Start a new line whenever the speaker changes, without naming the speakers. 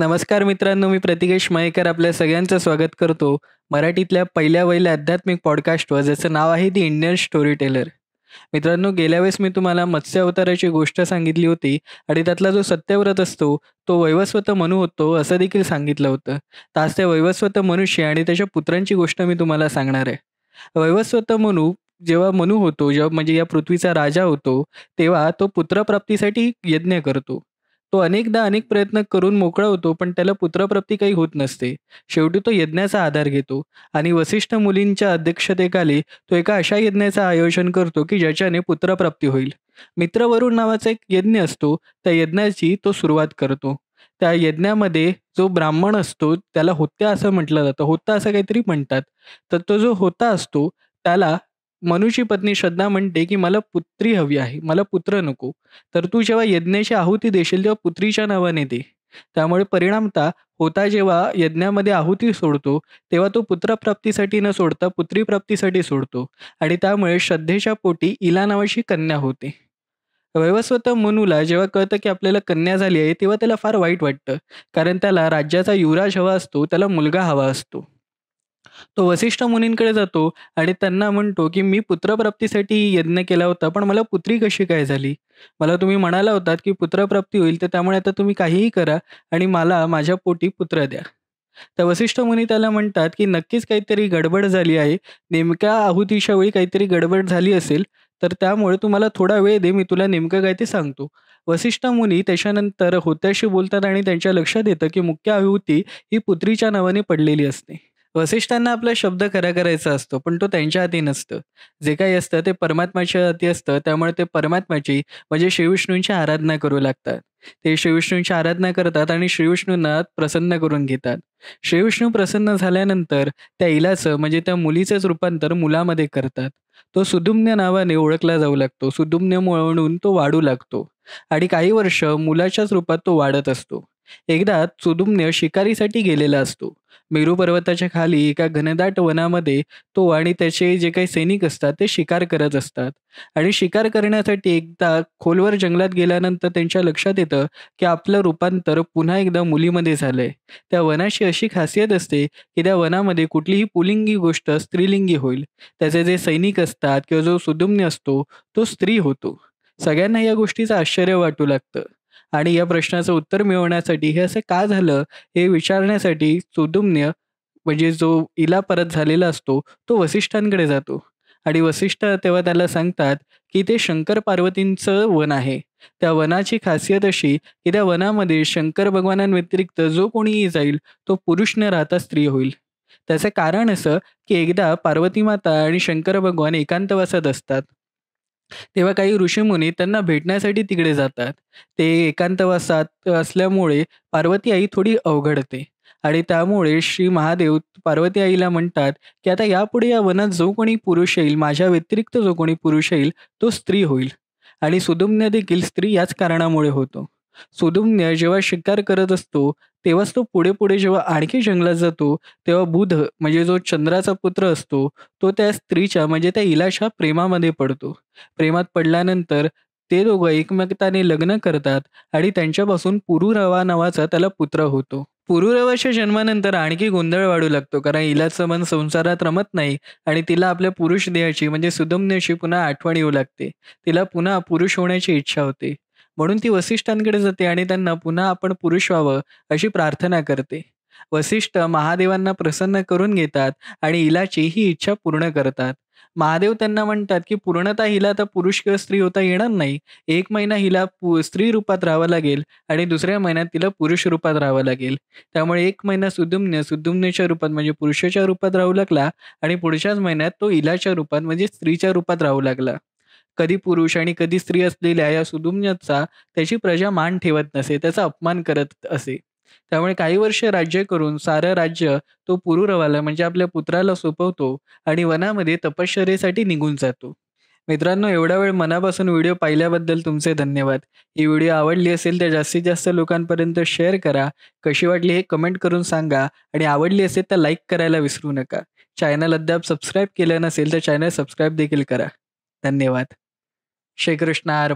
नमस्कार मित्रांनो मी प्रतिकेश मयेकर आपल्या सगळ्यांचं स्वागत करतो मराठीतल्या पहिल्या वहिल्या आध्यात्मिक पॉडकास्टवर ज्याचं नाव आहे दी इंडियन स्टोरी टेलर मित्रांनो गेल्या वेळेस मी तुम्हाला मत्स्य अवताराची गोष्ट सांगितली होती आणि त्यातला जो सत्यव्रत असतो तो वैवस्वत मनू होतो असं देखील सांगितलं होतं तर आज त्या वैवस्वत मनुष्य आणि त्याच्या पुत्रांची गोष्ट मी तुम्हाला सांगणार आहे वैवस्वत मनू जेव्हा मनू होतो जेव्हा म्हणजे या पृथ्वीचा राजा होतो तेव्हा तो पुत्रप्राप्तीसाठी यज्ञ करतो तो अनेकदा अनेक प्रयत्न करून मोकळा होतो पण त्याला पुत्रप्राप्ती काही होत नसते शेवटी तो यज्ञाचा आधार घेतो आणि वसिष्ठ मुलींच्या अध्यक्षतेखाली तो एका अशा यज्ञाचं आयोजन करतो की ज्याच्याने पुत्रप्राप्ती होईल मित्रवरुण नावाचा एक यज्ञ असतो त्या यज्ञाची तो सुरुवात करतो त्या यज्ञामध्ये जो ब्राह्मण असतो त्याला होत्या असं म्हटलं जातं होता असं काहीतरी म्हणतात तर तो जो होता असतो त्याला मनूची पत्नी श्रद्धा म्हणते की मला पुत्री हवी आहे मला पुत्र नको तर तू जेव्हा यज्ञाची आहुती देशील तेव्हा पुत्रीच्या नावाने दे त्यामुळे परिणामता होता जेव्हा यज्ञामध्ये आहुती सोडतो तेव्हा तो पुत्रप्राप्तीसाठी न सोडता पुत्रीप्राप्तीसाठी सोडतो आणि त्यामुळे श्रद्धेच्या पोटी इला नावाची कन्या होते वैवस्वत मनूला जेव्हा कळतं की आपल्याला कन्या झाली आहे तेव्हा त्याला फार वाईट वाटतं कारण त्याला राज्याचा युवराज हवा असतो त्याला मुलगा हवा असतो तो वसिष्ठ मुनींकडे जातो आणि त्यांना म्हणतो की मी पुत्रप्राप्तीसाठी यज्ञ केला होता पण मला पुत्री कशी काय झाली मला तुम्ही म्हणाला होता की पुत्रप्राप्ती होईल तर त्यामुळे आता तुम्ही काहीही करा आणि मला माझ्या पोटी पुत्र द्या तर वसिष्ठ मुनी त्याला म्हणतात की नक्कीच काहीतरी गडबड झाली आहे नेमक्या आहुतीच्या वेळी काहीतरी गडबड झाली असेल तर त्यामुळे तुम्हाला थोडा वेळ दे मी तुला नेमकं काय ते सांगतो वसिष्ठ मुनी त्याच्यानंतर होत्याशी बोलतात आणि त्यांच्या लक्षात येतं की मुख्य आहुती ही पुत्रीच्या नावाने पडलेली असते वसिष्ठांना आपला शब्द खरा करायचा असतो पण तो त्यांच्या हाती नसतं जे काही असतं ते परमात्माच्या हाती असतं त्यामुळे ते परमात्माची म्हणजे श्रीविष्णूंची आराधना करू लागतात ते श्रीविष्णूंची आराधना करतात आणि श्रीविष्णूंना प्रसन्न करून घेतात श्रीविष्णू प्रसन्न झाल्यानंतर त्या इलाचं म्हणजे त्या मुलीचंच रूपांतर मुलामध्ये करतात तो सुदुम्न नावाने ओळखला जाऊ लागतो सुदुम्न्य म्हणून तो वाढू लागतो आणि काही वर्ष मुलाच्याच रूपात तो वाढत असतो एकदा चुदुमने शिकारीसाठी गेलेला असतो मेरू पर्वताच्या खाली एका घनदाट वनामध्ये तो आणि त्याचे जे काही सैनिक असतात ते शिकार करत असतात आणि शिकार करण्यासाठी एकदा खोलवर जंगलात गेल्यानंतर त्यांच्या लक्षात येतं की आपलं रूपांतर पुन्हा एकदा मुलीमध्ये झालंय त्या वनाशी अशी खासियत असते की त्या वनामध्ये कुठलीही पुलिंगी गोष्ट स्त्रीलिंगी होईल त्याचे जे सैनिक असतात किंवा जो सुदुम्य असतो तो स्त्री होतो सगळ्यांना या गोष्टीचं आश्चर्य वाटू लागतं आणि या प्रश्नाचं उत्तर मिळवण्यासाठी हे असं का झालं हे विचारण्यासाठी सुदुम्य म्हणजे जो इला परत झालेला असतो तो वसिष्ठांकडे जातो आणि वसिष्ठ तेव्हा त्याला सांगतात की ते शंकर पार्वतींचं वन आहे त्या वनाची खासियत अशी की त्या वनामध्ये शंकर भगवानांव्यतिरिक्त जो कोणीही जाईल तो पुरुष न राहता स्त्री होईल त्याचं कारण असं की एकदा पार्वती माता आणि शंकर भगवान एकांतवासात असतात तेव्हा काही ऋषीमुनी त्यांना भेटण्यासाठी तिकडे जातात. ते एकांतवासात असल्यामुळे पार्वती आई थोडी अवघडते आणि त्यामुळे श्री महादेव पार्वती आईला म्हणतात, की "आता यापुढे या वनात जो कोणी पुरुष येईल, माझ्या व्यतिरिक्त जो कोणी पुरुष येईल, तो स्त्री होईल" आणि सुदुम्न देखील स्त्री याच कारणामुळे होतो. सुदुम्न जेव्हा शिकार करत असतो, तेव्हाच तो पुढे पुढे जेव्हा आणखी जंगलात जातो तेव्हा बुध म्हणजे जो चंद्राचा पुत्र असतो तो त्या स्त्रीच्या म्हणजे त्या इलाशा प्रेमामध्ये पडतो प्रेमात पडल्यानंतर ते दोघं एकमेकताने लग्न करतात आणि त्यांच्यापासून पुरुरवा नावाचा त्याला पुत्र होतो पुरुरवाच्या जन्मानंतर आणखी गोंधळ वाढू लागतो कारण इलाचं मन संसारात रमत नाही आणि तिला आपल्या पुरुष देहाची म्हणजे सुदम्नेशी पुन्हा आठवण येऊ लागते तिला पुन्हा पुरुष होण्याची इच्छा होते म्हणून ती वसिष्ठांकडे जाते आणि त्यांना पुन्हा आपण पुरुष व्हावं अशी प्रार्थना करते वसिष्ठ महादेवांना प्रसन्न करून घेतात आणि इलाची ही इच्छा पूर्ण करतात महादेव त्यांना म्हणतात की पूर्णता हिला तर पुरुष किंवा स्त्री होता येणार नाही एक महिना हिला स्त्री रूपात राहावं लागेल आणि दुसऱ्या महिन्यात तिला पुरुष रूपात राहावं लागेल त्यामुळे एक महिना सुदुम्न सुदुम्नेच्या रूपात म्हणजे पुरुषाच्या रूपात राहू लागला आणि पुढच्याच महिन्यात तो इलाच्या रूपात म्हणजे स्त्रीच्या रूपात राहू लागला कधी पुरुष आणि कधी स्त्री असलेल्या या सुदुमचा त्याची प्रजा मान ठेवत नसे त्याचा अपमान करत असे त्यामुळे काही वर्ष राज्य करून सारं राज्य तो पुरुरवाला म्हणजे आपल्या पुत्राला सोपवतो आणि वनामध्ये तपश्चर्येसाठी निघून जातो मित्रांनो एवढा वेळ मनापासून व्हिडिओ पाहिल्याबद्दल तुमचे धन्यवाद ही व्हिडिओ आवडली असेल तर जास्तीत जास्त लोकांपर्यंत शेअर करा कशी वाटली हे कमेंट करून सांगा आणि आवडली असेल तर लाईक करायला विसरू नका चॅनल अद्याप सबस्क्राईब केलं नसेल तर चॅनल सबस्क्राईब देखील करा धन्यवाद श्रीकृष्ण